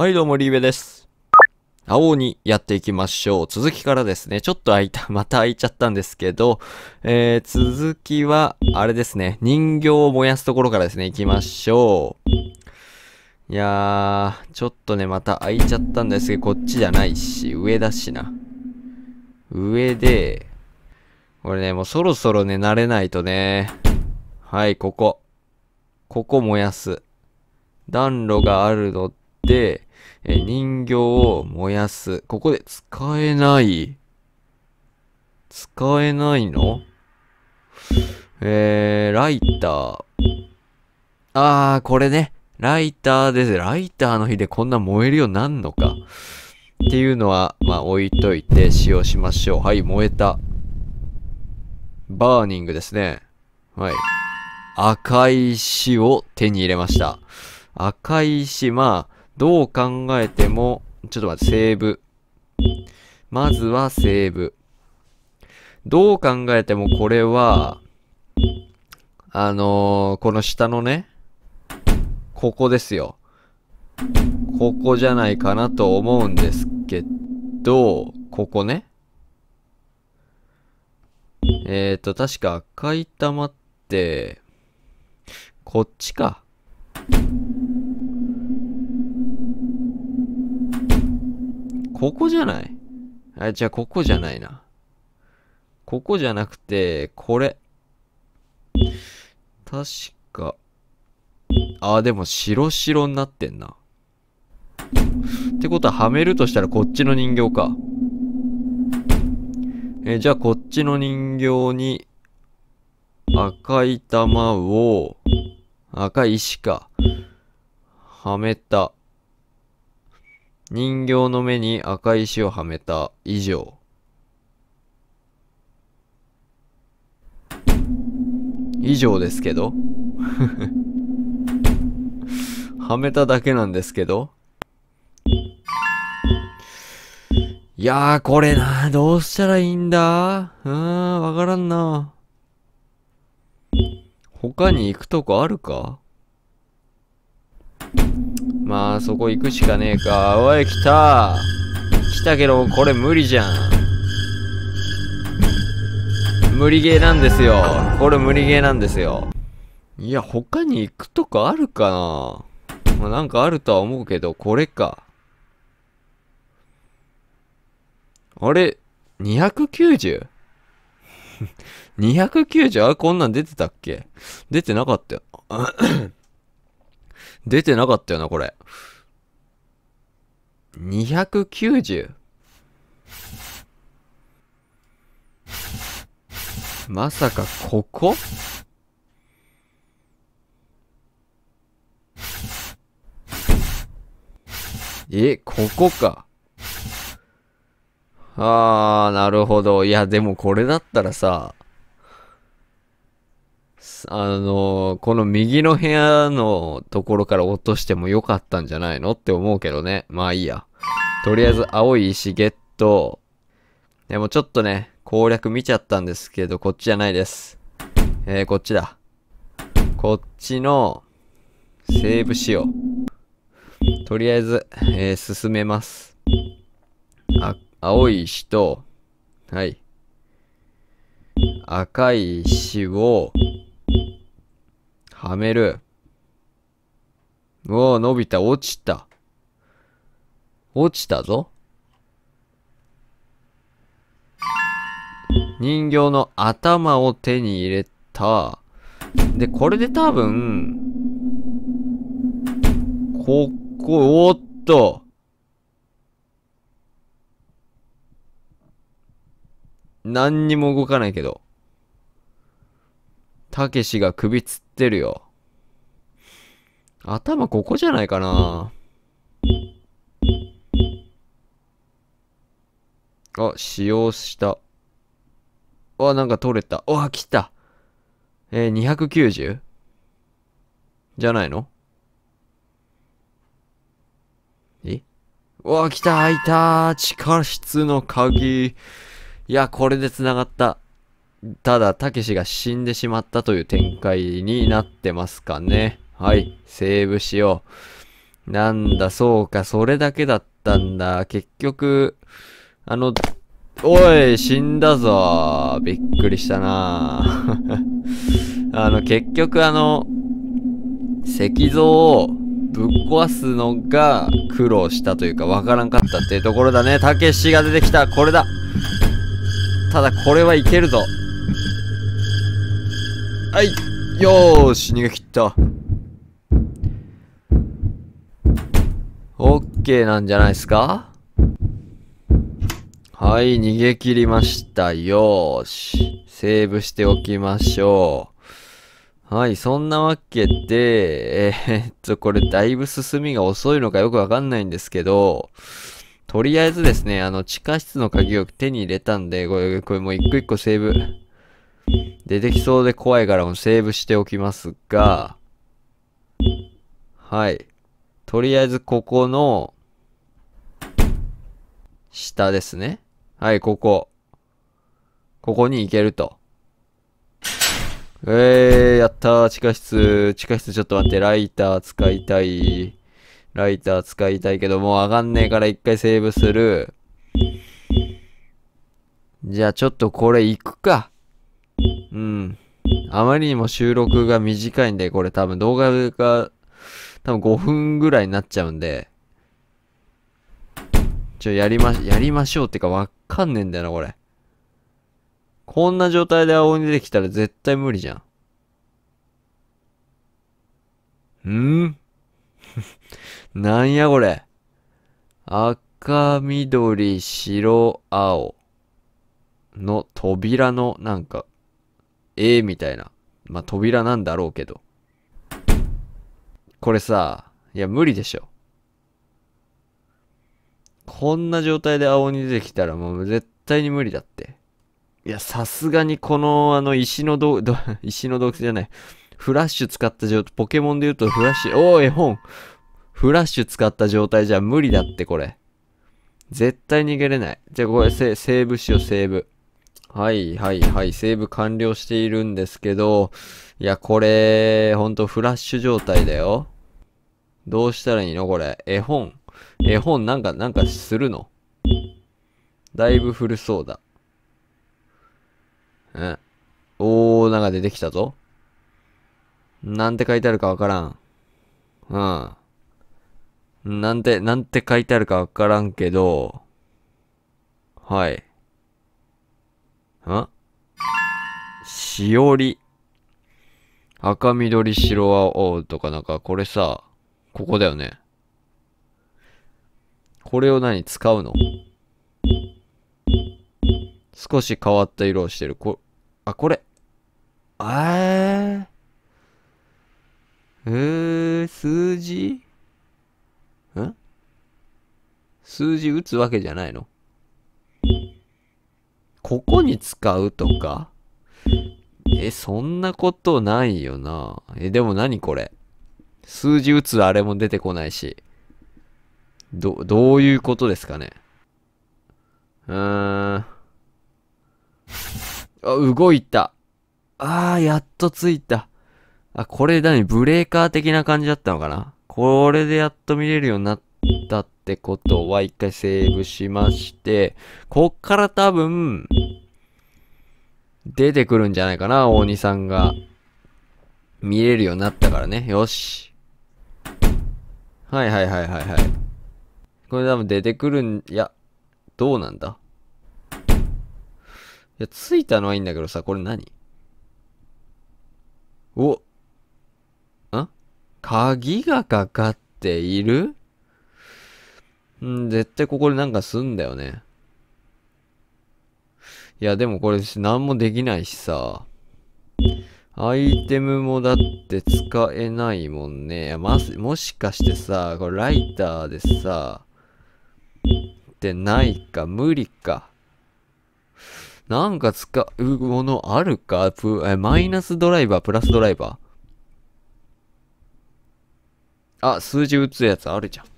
はいどうもリーベです。青にやっていきましょう。続きからですね、ちょっと開いた、また開いちゃったんですけど、えー、続きは、あれですね、人形を燃やすところからですね、行きましょう。いやー、ちょっとね、また開いちゃったんですけど、こっちじゃないし、上だしな。上で、これね、もうそろそろね、慣れないとね。はい、ここ。ここ燃やす。暖炉があるので、えー、人形を燃やす。ここで使えない。使えないのえー、ライター。あー、これね。ライターです。ライターの火でこんな燃えるようになんのか。っていうのは、まあ、置いといて使用しましょう。はい、燃えた。バーニングですね。はい。赤い石を手に入れました。赤い石、まあ、どう考えても、ちょっと待って、セーブ。まずはセーブ。どう考えてもこれは、あのー、この下のね、ここですよ。ここじゃないかなと思うんですけど、ここね。えっ、ー、と、確か赤い玉って、こっちか。ここじゃないあ、じゃあここじゃないな。ここじゃなくて、これ。確か。あ、でも白白になってんな。ってことは、はめるとしたらこっちの人形か。え、じゃあこっちの人形に、赤い玉を、赤い石か。はめた。人形の目に赤い石をはめた以上以上ですけど はめただけなんですけどいやーこれなどうしたらいいんだうんわからんな他に行くとこあるかまあ、そこ行くしかねえか。おい、来た来たけど、これ無理じゃん。無理ゲーなんですよ。これ無理ゲーなんですよ。いや、他に行くとかあるかなまあ、なんかあるとは思うけど、これか。あれ ?290?290 290? あこんなん出てたっけ出てなかったよ。出てなかったよな、これ。290? まさか、ここえ、ここか。あー、なるほど。いや、でもこれだったらさ、あの、この右の部屋のところから落としてもよかったんじゃないのって思うけどね。まあいいや。とりあえず青い石ゲット。でもちょっとね、攻略見ちゃったんですけど、こっちじゃないです。えー、こっちだ。こっちの、セーブしよう。とりあえず、えー、進めます。あ、青い石と、はい。赤い石を、はめる。おお、伸びた。落ちた。落ちたぞ。人形の頭を手に入れた。で、これで多分、ここ、おっと。何にも動かないけど。たけしが首つってるよ。頭ここじゃないかなあ、使用した。わ、なんか取れた。わ、来た。えー、290? じゃないのえわ、来た開いた地下室の鍵いや、これで繋がった。ただ、たけしが死んでしまったという展開になってますかね。はい、セーブしよう。なんだ、そうか、それだけだったんだ。結局、あの、おい、死んだぞ。びっくりしたな あの、結局あの、石像をぶっ壊すのが苦労したというか、わからんかったっていうところだね。たけしが出てきた。これだ。ただ、これはいけるぞ。はいよーし逃げ切ったオッケーなんじゃないですかはい逃げ切りましたよーしセーブしておきましょうはいそんなわけでえー、っとこれだいぶ進みが遅いのかよくわかんないんですけどとりあえずですね、あの、地下室の鍵を手に入れたんで、これ、これもう一個一個セーブ出てきそうで怖いからもうセーブしておきますが、はい。とりあえずここの、下ですね。はい、ここ。ここに行けると。えー、やったー、地下室。地下室ちょっと待って、ライター使いたい。ライター使いたいけど、もう上がんねえから一回セーブする。じゃあちょっとこれ行くか。うん。あまりにも収録が短いんで、これ多分動画が多分5分ぐらいになっちゃうんで、ちょ、やりま、やりましょうってかわかんねえんだよな、これ。こんな状態で青に出てきたら絶対無理じゃん。ん なんやこれ。赤、緑、白、青の扉のなんかええー、みたいな。まあ、扉なんだろうけど。これさ、いや、無理でしょ。こんな状態で青鬼出てきたらもう絶対に無理だって。いや、さすがにこの、あの、石の 石の洞窟じゃない。フラッシュ使った状態、ポケモンで言うとフラッシュ、おー、絵本フラッシュ使った状態じゃ無理だって、これ。絶対逃げれない。じゃあ、これセ、セーブしよう、セーブ。はいはいはい、セーブ完了しているんですけど、いや、これ、ほんとフラッシュ状態だよ。どうしたらいいのこれ。絵本。絵本なんか、なんかするのだいぶ古そうだ。え、おー、なんか出てきたぞ。なんて書いてあるかわからん。うん。なんて、なんて書いてあるかわからんけど、はい。んしおり。赤緑白青とかなんか、これさ、ここだよね。これを何使うの少し変わった色をしてる。こ、あ、これ。あー。えー、数字ん数字打つわけじゃないのここに使うとかえ、そんなことないよな。え、でも何これ。数字打つあれも出てこないし。ど、どういうことですかね。うーん。あ、動いた。あー、やっとついた。あ、これ何ブレーカー的な感じだったのかなこれでやっと見れるようになっってことは一回セーブしまして、こっから多分、出てくるんじゃないかな、大西さんが。見れるようになったからね。よし。はいはいはいはいはい。これ多分出てくるん、いや、どうなんだいや、ついたのはいいんだけどさ、これ何おん鍵がかかっているうん、絶対ここでなんかすんだよね。いや、でもこれ何もできないしさ。アイテムもだって使えないもんね。ま、もしかしてさ、これライターでさ、ってないか、無理か。なんか使うものあるかプえマイナスドライバー、プラスドライバー。あ、数字打つやつあるじゃん。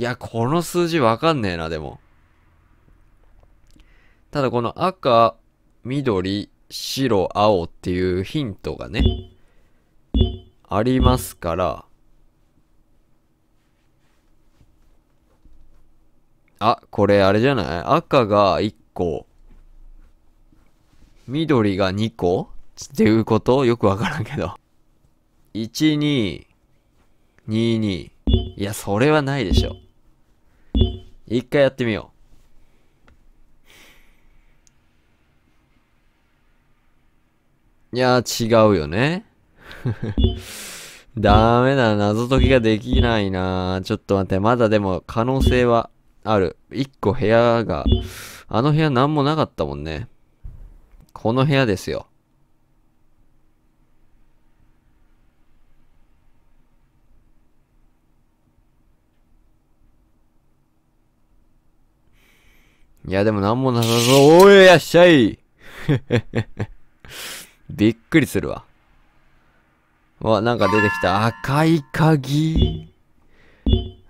いや、この数字わかんねえな、でも。ただこの赤、緑、白、青っていうヒントがね、ありますから、あ、これあれじゃない赤が1個、緑が2個っていうことよくわからんけど。1222いや、それはないでしょ。一回やってみよう。いやー違うよね。ダメだ、謎解きができないなちょっと待って、まだでも可能性はある。一個部屋が、あの部屋なんもなかったもんね。この部屋ですよ。いや、でもなんもなさそう。おい、やらっしゃい びっくりするわ。わ、なんか出てきた。赤い鍵。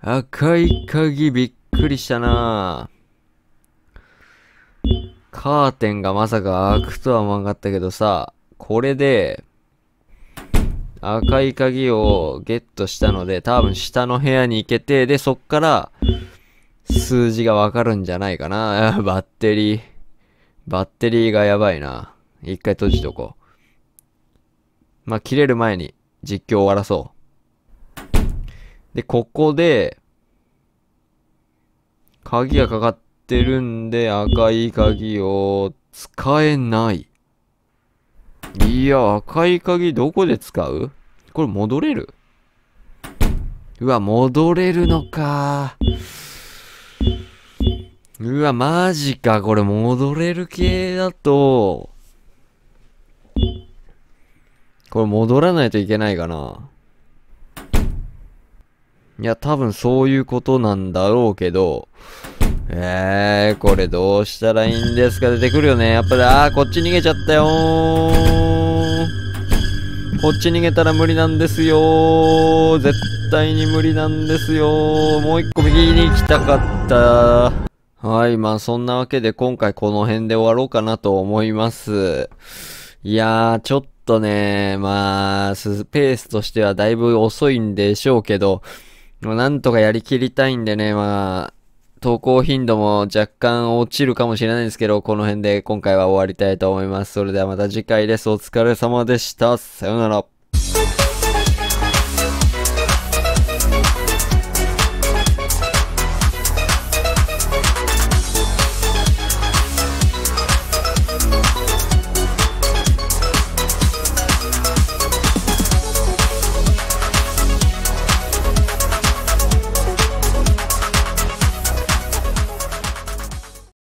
赤い鍵、びっくりしたなカーテンがまさか開くとは思わなかったけどさ、これで、赤い鍵をゲットしたので、多分下の部屋に行けて、で、そっから、数字がわかるんじゃないかな。バッテリー。バッテリーがやばいな。一回閉じとこう。まあ、切れる前に実況終わらそう。で、ここで、鍵がかかってるんで赤い鍵を使えない。いや、赤い鍵どこで使うこれ戻れるうわ、戻れるのかうわ、マジか。これ、戻れる系だと、これ、戻らないといけないかな。いや、多分そういうことなんだろうけど、えー、これどうしたらいいんですか出てくるよね。やっぱり、あー、こっち逃げちゃったよこっち逃げたら無理なんですよ絶対に無理なんですよもう一個右に行きたかったはい、まあそんなわけで今回この辺で終わろうかなと思います。いやー、ちょっとね、まあ、スペースとしてはだいぶ遅いんでしょうけど、まなんとかやりきりたいんでね、まあ、投稿頻度も若干落ちるかもしれないんですけど、この辺で今回は終わりたいと思います。それではまた次回です。お疲れ様でした。さようなら。